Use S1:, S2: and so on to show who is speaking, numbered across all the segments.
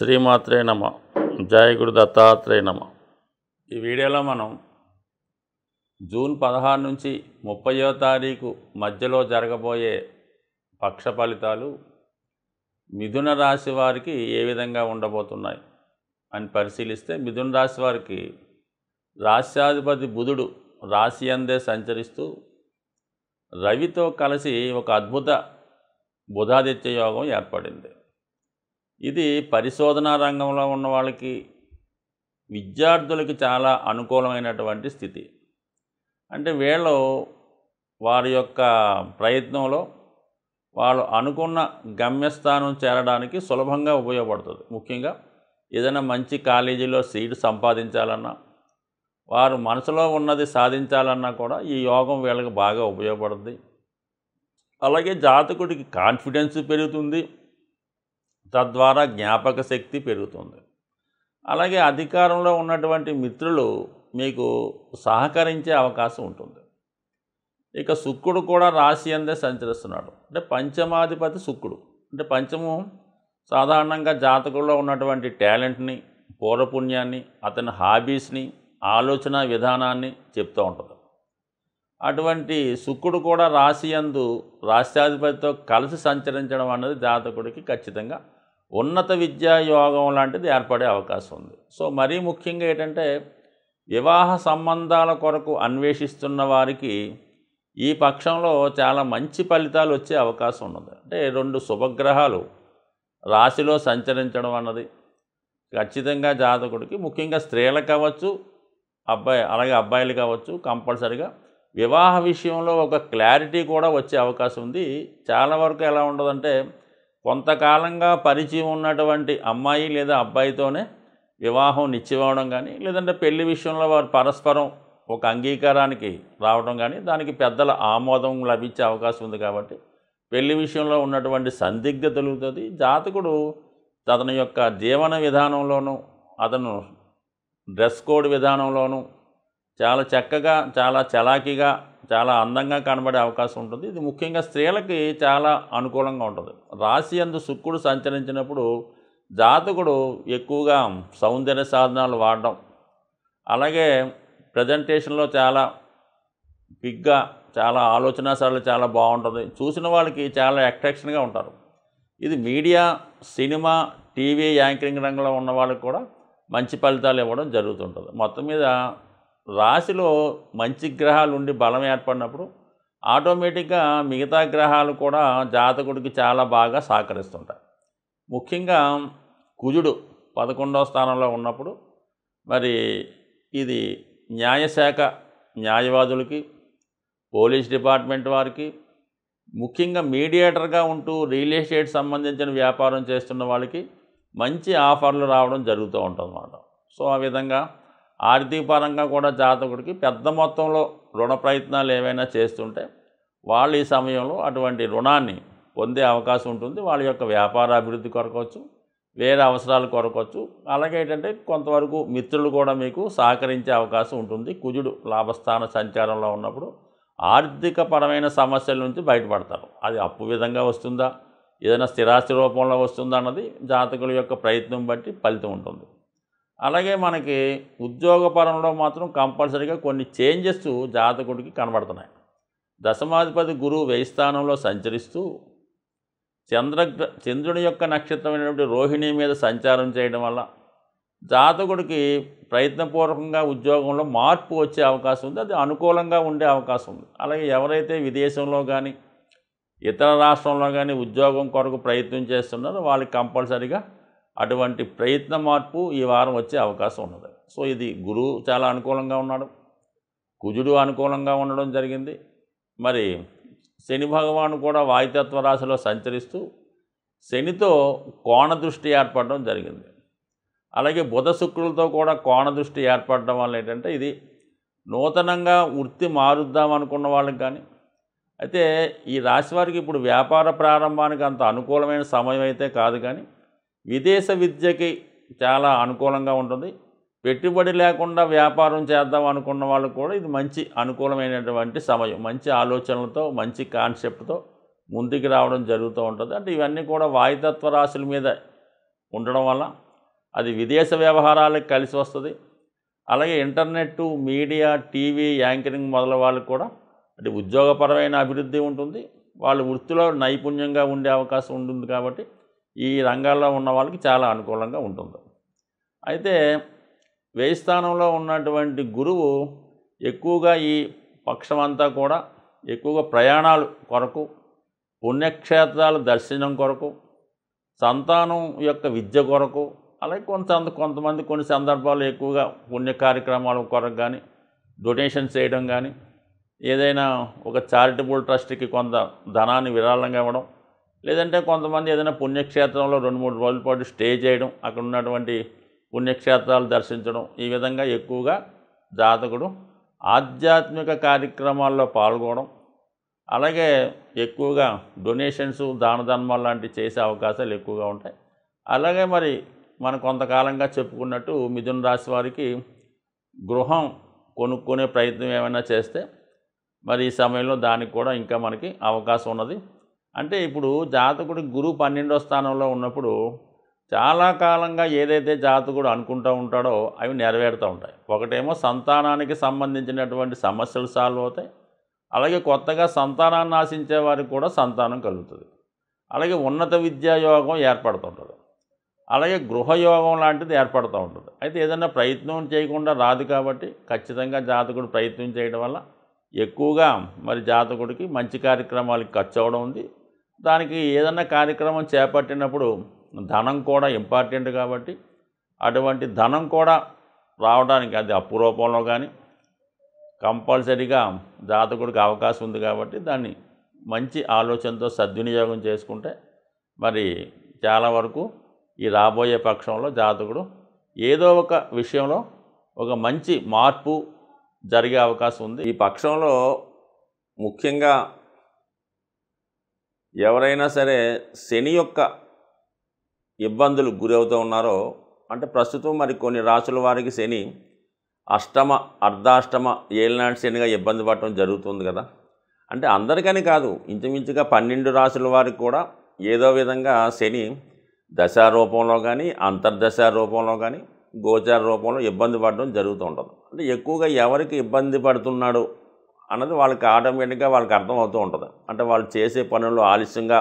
S1: శ్రీమాత్రే నమ జయ గురు దత్తాత్రేయ నమ ఈ వీడియోలో మనం జూన్ పదహారు నుంచి ముప్పయో తారీఖు మధ్యలో జరగబోయే పక్ష ఫలితాలు మిథున రాశి వారికి ఏ విధంగా ఉండబోతున్నాయి అని పరిశీలిస్తే మిథున రాశి వారికి రాశ్యాధిపతి బుధుడు రాశి అందే సంచరిస్తూ రవితో కలిసి ఒక అద్భుత బుధాదిత్య యోగం ఏర్పడింది ఇది పరిశోధనా రంగంలో ఉన్న వాళ్ళకి విద్యార్థులకి చాలా అనుకూలమైనటువంటి స్థితి అంటే వీళ్ళు వారి యొక్క ప్రయత్నంలో వాళ్ళు అనుకున్న గమ్యస్థానం చేరడానికి సులభంగా ఉపయోగపడుతుంది ముఖ్యంగా ఏదైనా మంచి కాలేజీలో సీటు సంపాదించాలన్నా వారు మనసులో ఉన్నది సాధించాలన్నా కూడా ఈ యోగం వీళ్ళకి బాగా ఉపయోగపడుతుంది అలాగే జాతకుడికి కాన్ఫిడెన్స్ పెరుగుతుంది తద్వారా జ్ఞాపక శక్తి పెరుగుతుంది అలాగే అధికారంలో ఉన్నటువంటి మిత్రులు మీకు సహకరించే అవకాశం ఉంటుంది ఇక శుక్రుడు కూడా రాశి అందే సంచరిస్తున్నాడు అంటే పంచమాధిపతి శుక్రుడు అంటే పంచము సాధారణంగా జాతకుల్లో ఉన్నటువంటి టాలెంట్ని పూర్వపుణ్యాన్ని అతని హాబీస్ని ఆలోచన విధానాన్ని చెప్తూ ఉంటుంది అటువంటి శుక్రుడు కూడా రాశి అందు రాష్ట్రాధిపతితో కలిసి సంచరించడం అనేది జాతకుడికి ఖచ్చితంగా ఉన్నత విద్యా యోగం లాంటిది ఏర్పడే అవకాశం ఉంది సో మరీ ముఖ్యంగా ఏంటంటే వివాహ సంబంధాల కొరకు అన్వేషిస్తున్న వారికి ఈ పక్షంలో చాలా మంచి ఫలితాలు వచ్చే అవకాశం ఉన్నది అంటే రెండు శుభగ్రహాలు రాశిలో సంచరించడం అన్నది ఖచ్చితంగా జాతకుడికి ముఖ్యంగా స్త్రీలకు కావచ్చు అబ్బాయి అలాగే అబ్బాయిలు కావచ్చు కంపల్సరిగా వివాహ విషయంలో ఒక క్లారిటీ కూడా వచ్చే అవకాశం ఉంది చాలా వరకు ఎలా ఉండదంటే కొంతకాలంగా పరిచయం ఉన్నటువంటి అమ్మాయి లేదా అబ్బాయితోనే వివాహం నిశ్చయమవడం కానీ లేదంటే పెళ్లి విషయంలో వారు పరస్పరం ఒక అంగీకారానికి రావడం కానీ దానికి పెద్దల ఆమోదం లభించే అవకాశం ఉంది కాబట్టి పెళ్లి విషయంలో ఉన్నటువంటి సందిగ్ధ తొలుగుతుంది జాతకుడు అతని యొక్క జీవన విధానంలోనూ అతను డ్రెస్ కోడ్ విధానంలోనూ చాలా చక్కగా చాలా చలాకీగా చాలా అందంగా కనబడే అవకాశం ఉంటుంది ఇది ముఖ్యంగా స్త్రీలకి చాలా అనుకూలంగా ఉంటుంది రాశి అందు శుక్రుడు సంచరించినప్పుడు జాతకుడు ఎక్కువగా సౌందర్య సాధనాలు వాడడం అలాగే ప్రజెంటేషన్లో చాలా బిగ్గా చాలా ఆలోచనాశాలు చాలా బాగుంటుంది చూసిన వాళ్ళకి చాలా అట్రాక్షన్గా ఉంటారు ఇది మీడియా సినిమా టీవీ యాంకరింగ్ రంగంలో ఉన్న వాళ్ళకి కూడా మంచి ఫలితాలు ఇవ్వడం జరుగుతుంటుంది మొత్తం మీద రాశిలో మంచి గ్రహాలు ఉండి బలం ఏర్పడినప్పుడు ఆటోమేటిక్గా మిగతా గ్రహాలు కూడా జాతకుడికి చాలా బాగా సహకరిస్తుంటాయి ముఖ్యంగా కుజుడు పదకొండవ స్థానంలో ఉన్నప్పుడు మరి ఇది న్యాయశాఖ న్యాయవాదులకి పోలీస్ డిపార్ట్మెంట్ వారికి ముఖ్యంగా మీడియేటర్గా ఉంటూ రియల్ ఎస్టేట్ సంబంధించిన వ్యాపారం చేస్తున్న వాళ్ళకి మంచి ఆఫర్లు రావడం జరుగుతూ ఉంటుంది అన్నమాట సో ఆ విధంగా ఆర్థిక పరంగా కూడా జాతకుడికి పెద్ద మొత్తంలో రుణ ప్రయత్నాలు ఏవైనా చేస్తుంటే వాళ్ళు ఈ సమయంలో అటువంటి రుణాన్ని పొందే అవకాశం ఉంటుంది వాళ్ళ యొక్క వ్యాపార అభివృద్ధి కొరకొచ్చు వేరే అవసరాలు కొరకొచ్చు అలాగే ఏంటంటే కొంతవరకు మిత్రులు కూడా మీకు సహకరించే అవకాశం ఉంటుంది కుజుడు లాభస్థాన సంచారంలో ఉన్నప్పుడు ఆర్థిక పరమైన సమస్యల నుంచి బయటపడతారు అది అప్పు విధంగా వస్తుందా ఏదైనా స్థిరాస్తి రూపంలో వస్తుందా అన్నది జాతకుల యొక్క ప్రయత్నం బట్టి ఫలితం ఉంటుంది అలాగే మనకి ఉద్యోగపరంలో మాత్రం కంపల్సరీగా కొన్ని చేంజెస్ జాతకుడికి కనబడుతున్నాయి దశమాధిపతి గురువు వేయి స్థానంలో సంచరిస్తూ చంద్ర చంద్రుని యొక్క నక్షత్రమైనటువంటి రోహిణి మీద సంచారం చేయడం వల్ల జాతకుడికి ప్రయత్నపూర్వకంగా ఉద్యోగంలో మార్పు వచ్చే అవకాశం ఉంది అది అనుకూలంగా ఉండే అవకాశం ఉంది అలాగే ఎవరైతే విదేశంలో కానీ ఇతర రాష్ట్రంలో కానీ ఉద్యోగం కొరకు ప్రయత్నం చేస్తున్నారో వాళ్ళకి కంపల్సరీగా అటువంటి ప్రయత్న మార్పు ఈ వారం వచ్చే అవకాశం ఉన్నది సో ఇది గురువు చాలా అనుకూలంగా ఉన్నాడు కుజుడు అనుకూలంగా ఉండడం జరిగింది మరి శని భగవాను కూడా వాయుతత్వ రాశిలో సంచరిస్తూ శనితో కోణ దృష్టి ఏర్పడడం జరిగింది అలాగే బుధ శుక్రులతో కూడా కోణ దృష్టి ఏర్పడడం వల్ల ఏంటంటే ఇది నూతనంగా వృత్తి మారుద్దాం అనుకున్న వాళ్ళకి కానీ అయితే ఈ రాశి వారికి ఇప్పుడు వ్యాపార ప్రారంభానికి అంత అనుకూలమైన సమయం అయితే కాదు కానీ విదేశ విద్యకి చాలా అనుకూలంగా ఉంటుంది పెట్టుబడి లేకుండా వ్యాపారం చేద్దాం అనుకున్న వాళ్ళు కూడా ఇది మంచి అనుకూలమైనటువంటి సమయం మంచి ఆలోచనలతో మంచి కాన్సెప్ట్తో ముందుకు రావడం జరుగుతూ ఉంటుంది అంటే ఇవన్నీ కూడా వాయుతత్వ రాశుల మీద ఉండడం వల్ల అది విదేశ వ్యవహారాలకు కలిసి వస్తుంది అలాగే ఇంటర్నెట్ మీడియా టీవీ యాంకరింగ్ మొదల వాళ్ళకు కూడా అంటే ఉద్యోగపరమైన అభివృద్ధి ఉంటుంది వాళ్ళు వృత్తిలో నైపుణ్యంగా ఉండే అవకాశం ఉంటుంది కాబట్టి ఈ రంగాల్లో ఉన్న వాళ్ళకి చాలా అనుకూలంగా ఉంటుంది అయితే వేయి స్థానంలో ఉన్నటువంటి గురువు ఎక్కువగా ఈ పక్షం అంతా కూడా ఎక్కువగా ప్రయాణాలు కొరకు పుణ్యక్షేత్రాలు దర్శనం కొరకు సంతానం యొక్క విద్య కొరకు అలాగే కొంత కొంతమంది కొన్ని సందర్భాలు ఎక్కువగా పుణ్య కార్యక్రమాల కొరకు కానీ డొనేషన్ చేయడం కానీ ఏదైనా ఒక చారిటబుల్ ట్రస్ట్కి కొంత ధనాన్ని విరాళంగా ఇవ్వడం లేదంటే కొంతమంది ఏదైనా పుణ్యక్షేత్రంలో రెండు మూడు రోజుల పాటు స్టే చేయడం అక్కడ ఉన్నటువంటి పుణ్యక్షేత్రాలు దర్శించడం ఈ విధంగా ఎక్కువగా జాతకుడు ఆధ్యాత్మిక కార్యక్రమాల్లో పాల్గొనడం అలాగే ఎక్కువగా డొనేషన్స్ దాన ధర్మాలు లాంటివి చేసే అవకాశాలు ఎక్కువగా ఉంటాయి అలాగే మరి మనం కొంతకాలంగా చెప్పుకున్నట్టు మిథున రాశి వారికి గృహం కొనుక్కునే ప్రయత్నం ఏమైనా చేస్తే మరి ఈ సమయంలో దానికి కూడా ఇంకా మనకి అవకాశం ఉన్నది అంటే ఇప్పుడు జాతకుడి గురువు పన్నెండో స్థానంలో ఉన్నప్పుడు చాలా కాలంగా ఏదైతే జాతకుడు అనుకుంటూ ఉంటాడో అవి నెరవేరుతూ ఉంటాయి ఒకటేమో సంతానానికి సంబంధించినటువంటి సమస్యలు సాల్వ్ అవుతాయి అలాగే కొత్తగా సంతానాన్ని ఆశించే వారికి కూడా సంతానం కలుగుతుంది అలాగే ఉన్నత విద్యాయోగం ఏర్పడుతుంటుంది అలాగే గృహయోగం లాంటిది ఏర్పడుతూ ఉంటుంది అయితే ఏదైనా ప్రయత్నం చేయకుండా రాదు కాబట్టి ఖచ్చితంగా జాతకుడు ప్రయత్నం చేయడం వల్ల ఎక్కువగా మరి జాతకుడికి మంచి కార్యక్రమాలకి ఖర్చు అవడం ఉంది దానికి ఏదన్నా కార్యక్రమం చేపట్టినప్పుడు ధనం కూడా ఇంపార్టెంట్ కాబట్టి అటువంటి ధనం కూడా రావడానికి అది అప్పురూపంలో కానీ కంపల్సరీగా జాతకుడికి అవకాశం ఉంది కాబట్టి దాన్ని మంచి ఆలోచనతో సద్వినియోగం చేసుకుంటే మరి చాలా వరకు ఈ రాబోయే పక్షంలో జాతకుడు ఏదో ఒక విషయంలో ఒక మంచి మార్పు జరిగే అవకాశం ఉంది ఈ పక్షంలో ముఖ్యంగా ఎవరైనా సరే శని యొక్క ఇబ్బందులు గురవుతూ ఉన్నారో అంటే ప్రస్తుతం మరి కొన్ని రాసుల వారికి శని అష్టమ అర్ధాష్టమ ఏలినాటి శనిగా ఇబ్బంది పడటం జరుగుతుంది కదా అంటే అందరికని కాదు ఇంచుమించుగా పన్నెండు రాసుల వారికి కూడా ఏదో విధంగా శని దశ రూపంలో కానీ అంతర్దశ రూపంలో కానీ గోచార రూపంలో ఇబ్బంది పడడం జరుగుతూ ఉంటుంది అంటే ఎక్కువగా ఎవరికి ఇబ్బంది పడుతున్నాడు అన్నది వాళ్ళకి ఆటోమేటిక్గా వాళ్ళకి అర్థమవుతూ ఉంటుంది అంటే వాళ్ళు చేసే పనుల్లో ఆలస్యంగా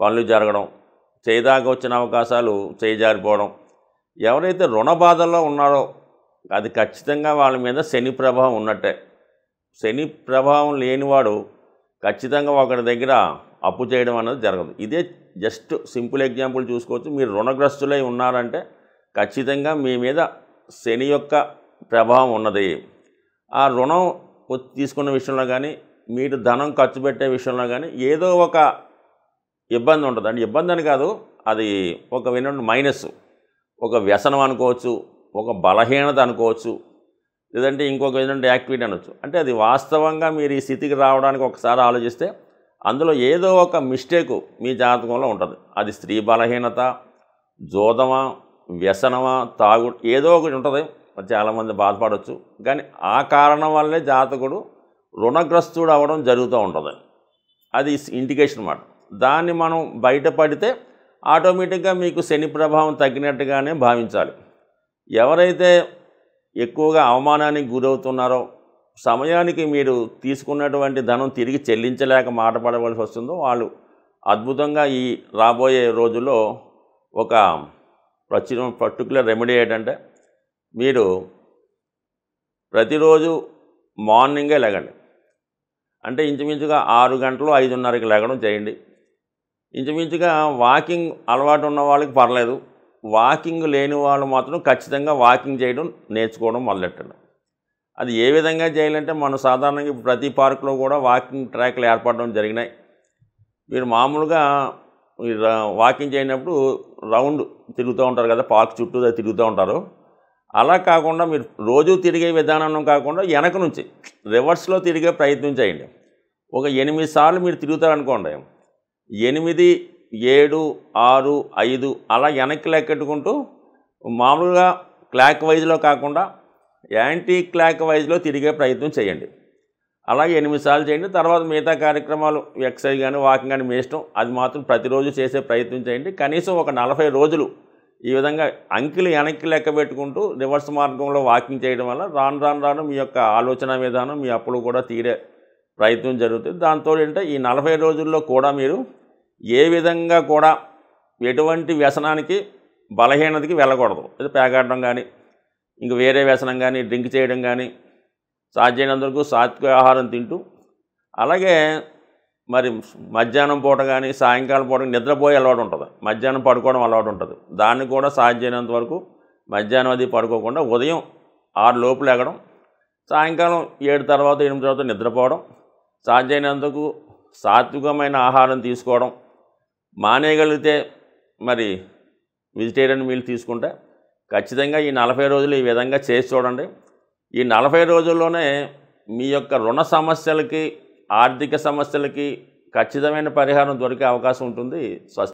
S1: పనులు జరగడం చేయదాకా వచ్చిన అవకాశాలు చేయజారిపోవడం ఎవరైతే రుణ బాధల్లో ఉన్నారో అది ఖచ్చితంగా వాళ్ళ మీద శని ప్రభావం ఉన్నట్టే శని ప్రభావం లేనివాడు ఖచ్చితంగా ఒకరి దగ్గర అప్పు చేయడం అనేది జరగదు ఇదే జస్ట్ సింపుల్ ఎగ్జాంపుల్ చూసుకోవచ్చు మీరు రుణగ్రస్తులై ఉన్నారంటే ఖచ్చితంగా మీ మీద శని యొక్క ప్రభావం ఉన్నది ఆ రుణం తీసుకున్న విషయంలో కానీ మీరు ధనం ఖర్చు పెట్టే విషయంలో కానీ ఏదో ఒక ఇబ్బంది ఉంటుంది అంటే ఇబ్బంది అని కాదు అది ఒక వినండి మైనస్ ఒక వ్యసనం అనుకోవచ్చు ఒక బలహీనత అనుకోవచ్చు లేదంటే ఇంకొక ఏంటంటే యాక్టివిటీ అనొచ్చు అంటే అది వాస్తవంగా మీరు ఈ స్థితికి రావడానికి ఒకసారి ఆలోచిస్తే అందులో ఏదో ఒక మిస్టేక్ మీ జాతకంలో ఉంటుంది అది స్త్రీ బలహీనత జోదమా వ్యసనమా తాగు ఏదో ఒకటి ఉంటుంది చాలామంది బాధపడవచ్చు కానీ ఆ కారణం వల్లే జాతకుడు రుణగ్రస్తుడు అవ్వడం జరుగుతూ ఉంటుంది అది ఇండికేషన్ అన్నమాట దాన్ని మనం బయటపడితే ఆటోమేటిక్గా మీకు శని ప్రభావం తగ్గినట్టుగానే భావించాలి ఎవరైతే ఎక్కువగా అవమానానికి గురవుతున్నారో సమయానికి మీరు తీసుకున్నటువంటి ధనం తిరిగి చెల్లించలేక మాటపడవలసి వస్తుందో వాళ్ళు అద్భుతంగా ఈ రాబోయే రోజుల్లో ఒక పర్టికులర్ రెమెడీ ఏంటంటే మీరు ప్రతిరోజు మార్నింగే లెగండి అంటే ఇంచుమించుగా ఆరు గంటలు ఐదున్నరకి లెగడం చేయండి ఇంచుమించుగా వాకింగ్ అలవాటు ఉన్న వాళ్ళకి పర్లేదు వాకింగ్ లేని వాళ్ళు మాత్రం ఖచ్చితంగా వాకింగ్ చేయడం నేర్చుకోవడం మొదలెట్టండి అది ఏ విధంగా చేయాలంటే మనం సాధారణంగా ప్రతి పార్కులో కూడా వాకింగ్ ట్రాక్లు ఏర్పడడం జరిగినాయి మీరు మామూలుగా వాకింగ్ చేయనప్పుడు రౌండ్ తిరుగుతూ ఉంటారు కదా పార్క్ చుట్టూ తిరుగుతూ ఉంటారు అలా కాకుండా మీరు రోజు తిరిగే విధానం కాకుండా వెనక నుంచి రివర్స్లో తిరిగే ప్రయత్నం చేయండి ఒక ఎనిమిది సార్లు మీరు తిరుగుతారనుకోండి ఎనిమిది ఏడు ఆరు ఐదు అలా వెనక్కి లెక్కెట్టుకుంటూ మామూలుగా క్లాక్ వైజ్లో కాకుండా యాంటీ క్లాక్ వైజ్లో తిరిగే ప్రయత్నం చేయండి అలాగే ఎనిమిది సార్లు చేయండి తర్వాత మిగతా కార్యక్రమాలు ఎక్సర్సైజ్ కానీ వాకింగ్ కానీ మీ ఇష్టం అది మాత్రం ప్రతిరోజు చేసే ప్రయత్నం చేయండి కనీసం ఒక నలభై రోజులు ఈ విధంగా అంకిలు వెనక్కి లెక్క పెట్టుకుంటూ రివర్స్ మార్గంలో వాకింగ్ చేయడం వల్ల రాను రాను రాను మీ యొక్క ఆలోచన విధానం మీ అప్పులు కూడా తీరే ప్రయత్నం జరుగుతుంది దాంతో ఏంటంటే ఈ నలభై రోజుల్లో కూడా మీరు ఏ విధంగా కూడా ఎటువంటి వ్యసనానికి బలహీనతకి వెళ్ళకూడదు ఇది పేగాడడం కానీ ఇంక వేరే వ్యసనం కానీ డ్రింక్ చేయడం కానీ సాధ్యమైనందుకు సాత్విక ఆహారం తింటూ అలాగే మరి మధ్యాహ్నం పూట కానీ సాయంకాలం పూట నిద్రపోయే అలవాటు ఉంటుంది మధ్యాహ్నం పడుకోవడం అలవాటు ఉంటుంది దాన్ని కూడా సాధ్యమైనంత వరకు మధ్యాహ్నం అది పడుకోకుండా ఉదయం ఆరు లోపల ఎగడం సాయంకాలం ఏడు తర్వాత ఎనిమిది తర్వాత నిద్రపోవడం సాధ్యమైనంతకు సాత్వికమైన ఆహారం తీసుకోవడం మానేయగలిగితే మరి వెజిటేరియన్ మీల్ తీసుకుంటే ఖచ్చితంగా ఈ నలభై రోజులు ఈ విధంగా చేసి చూడండి ఈ నలభై రోజుల్లోనే మీ యొక్క రుణ సమస్యలకి ఆర్థిక సమస్యలకి ఖచ్చితమైన పరిహారం దొరికే అవకాశం ఉంటుంది స్వస్తి